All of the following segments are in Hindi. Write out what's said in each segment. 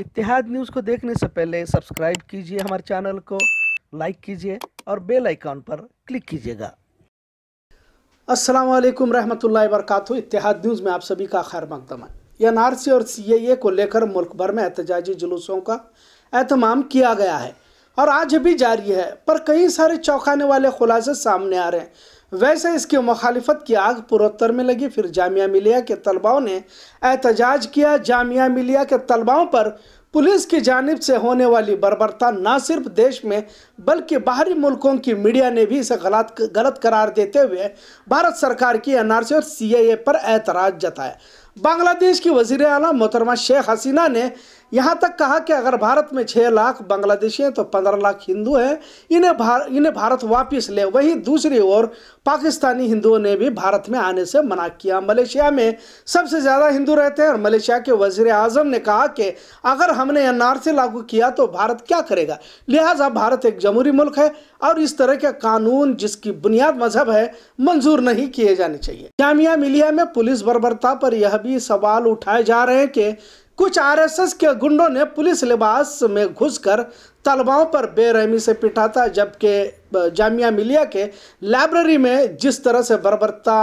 इतिहाद न्यूज़ को देखने से पहले सब्सक्राइब कीजिए हमारे चैनल को लाइक कीजिए और बेल आइकॉन पर क्लिक कीजिएगा अस्सलाम वालेकुम रहमतुल्लाहि वरकत इतिहाद न्यूज़ में आप सभी का खैर मकदम है एन आर सी और सी ए को लेकर मुल्क भर में एहतजाजी जुलूसों का अहतमाम किया गया है और आज भी जारी है पर कई सारे चौंकाने वाले खुलासे सामने आ रहे हैं वैसे इसकी मुखालफत की आग पूर्वोत्तर में लगी फिर जामिया मिलिया के तलबाओं ने एहतजाज किया जामिया मिलिया के तलबाओं पर पुलिस की जानब से होने वाली बर्बरता न सिर्फ देश में बल्कि बाहरी मुल्कों की मीडिया ने भी इसे गलत गलत करार देते हुए भारत सरकार की एनआरसी और सीएए पर एतराज़ जताया बांग्लादेश की वजीर अला मोहतरमा शेख हसीना ने यहाँ तक कहा कि अगर भारत में छः लाख बांग्लादेशी हैं तो पंद्रह लाख हिंदू हैं इन्हें भार इन्हें भारत वापस ले वहीं दूसरी ओर पाकिस्तानी हिंदुओं ने भी भारत में आने से मना किया मलेशिया में सबसे ज़्यादा हिंदू रहते हैं और मलेशिया के वजीर अजम ने कहा कि अगर हमने एन आर लागू किया तो भारत क्या करेगा लिहाजा भारत एक जमहूरी मुल्क है और इस तरह के कानून जिसकी बुनियाद मजहब है मंजूर नहीं किए जाने चाहिए जामिया मिलिया में पुलिस बर्बरता पर यह अभी सवाल उठाए जा रहे हैं कि कुछ आरएसएस के गुंडों ने पुलिस लिबास में घुसकर तलबाओं पर बेरहमी से पिटाता जबकि जामिया मिलिया के लाइब्रेरी में जिस तरह से बर्बरता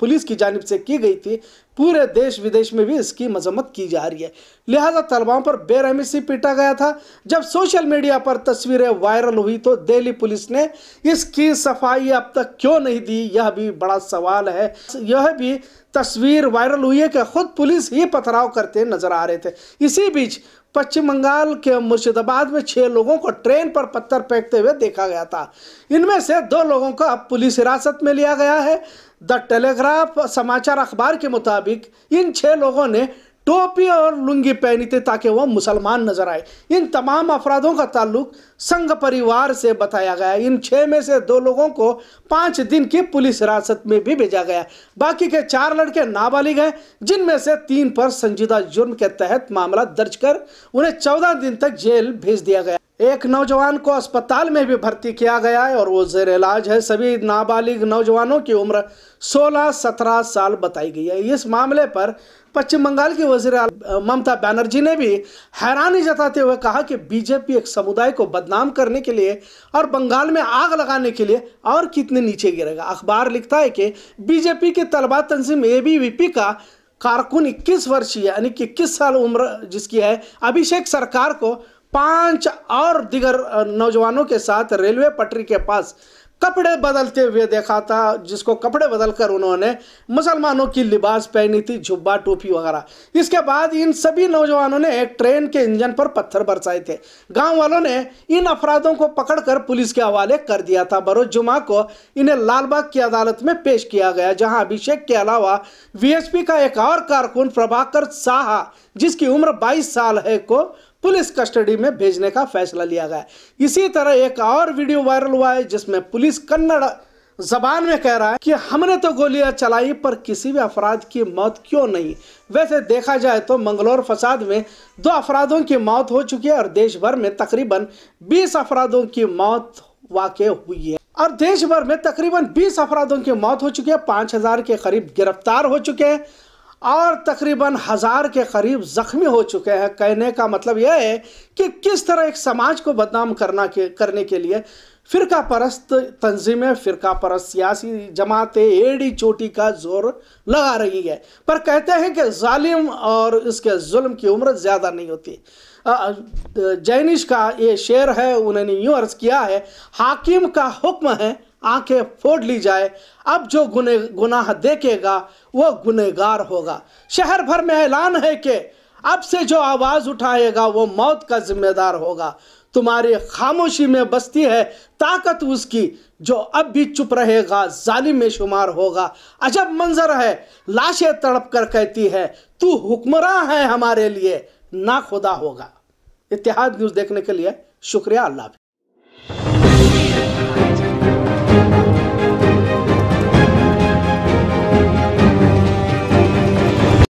पुलिस की जानब से की गई थी पूरे देश विदेश में भी इसकी मजम्मत की जा रही है लिहाजा तलबाओं पर बेरहमी से पीटा गया था जब सोशल मीडिया पर तस्वीरें वायरल हुई तो दिल्ली पुलिस ने इसकी सफाई अब तक क्यों नहीं दी यह भी बड़ा सवाल है यह भी तस्वीर वायरल हुई है कि खुद पुलिस ही पथराव करते नजर आ रहे थे इसी बीच पश्चिम बंगाल के मुर्शिदाबाद में छह लोगों को ट्रेन पर पत्थर फेंकते हुए देखा गया था इनमें से दो लोगों को अब पुलिस हिरासत में लिया गया है द टेलीग्राफ समाचार अखबार के मुताबिक इन छह लोगों ने टोपी और लुंगी पहनी थी ताकि वह मुसलमान नजर आए इन तमाम अफराधों का ताल्लुक संघ परिवार से बताया गया इन छः में से दो लोगों को पाँच दिन की पुलिस हिरासत में भी भेजा गया बाकी के चार लड़के नाबालिग हैं जिनमें से तीन पर संजीदा जुर्म के तहत मामला दर्ज कर उन्हें चौदह दिन तक जेल भेज दिया गया एक नौजवान को अस्पताल में भी भर्ती किया गया है और वो जेर इलाज है सभी नाबालिग नौजवानों की उम्र 16-17 साल बताई गई है इस मामले पर पश्चिम बंगाल की वजीर ममता बनर्जी ने भी हैरानी जताते हुए कहा कि बीजेपी एक समुदाय को बदनाम करने के लिए और बंगाल में आग लगाने के लिए और कितने नीचे गिरेगा अखबार लिखता है कि बीजेपी के तलबा तंजीम ए का कारकुन इक्कीस वर्षीय यानी कि इक्कीस साल उम्र जिसकी है अभिषेक सरकार को पांच और दिगर नौजवानों के साथ रेलवे पटरी के पास कपड़े बदलते हुए देखा था जिसको कपड़े बदलकर उन्होंने मुसलमानों की लिबास पहनी थी झुब्बा टोपी वगैरह इसके बाद इन सभी नौजवानों ने एक ट्रेन के इंजन पर पत्थर बरसाए थे गांव वालों ने इन अफराधों को पकड़कर पुलिस के हवाले कर दिया था बरोज जुमा को इन्हें लालबाग की अदालत में पेश किया गया जहां अभिषेक के अलावा वीएसपी का एक और कारकुन प्रभाकर साहा जिसकी उम्र बाईस साल है को पुलिस कस्टडी में भेजने का फैसला लिया गया इसी तरह एक और वीडियो वायरल हुआ है जिसमें पुलिस कन्नड़ जबान में कह रहा है कि हमने तो गोलियां चलाई पर किसी भी अफराध की मौत क्यों नहीं वैसे देखा जाए तो मंगलोर फसाद में दो अफराधों की मौत हो चुकी है और देश भर में तकरीबन 20 अफराधों की मौत वाक़ हुई है और देश भर में तकरीबन 20 अफराधों की मौत हो चुकी है 5000 के करीब गिरफ्तार हो चुके हैं और तकरीबन हज़ार के करीब ज़ख्मी हो चुके हैं कहने का मतलब यह है कि किस तरह एक समाज को बदनाम करना के करने के लिए फ़िरका परस्त तंजीमें फ़िरका परस्त सियासी जमातें एड़ी चोटी का जोर लगा रही है पर कहते हैं कि जालिम और इसके जुल्म की उम्र ज़्यादा नहीं होती जैनिश का ये शेर है उन्होंने यूँ अर्ज़ किया है हाकिम का हुक्म है आंखें फोड़ ली जाए अब जो गुने गुनाह देखेगा वो गुनहगार होगा शहर भर में ऐलान है कि अब से जो आवाज़ उठाएगा वो मौत का जिम्मेदार होगा तुम्हारी खामोशी में बसती है ताकत उसकी जो अब भी चुप रहेगा जालिम में शुमार होगा अजब मंजर है लाशें तड़प कर कहती है तू हुक्मरा है हमारे लिए ना खुदा होगा इतिहाद न्यूज़ देखने के लिए शुक्रिया अल्लाह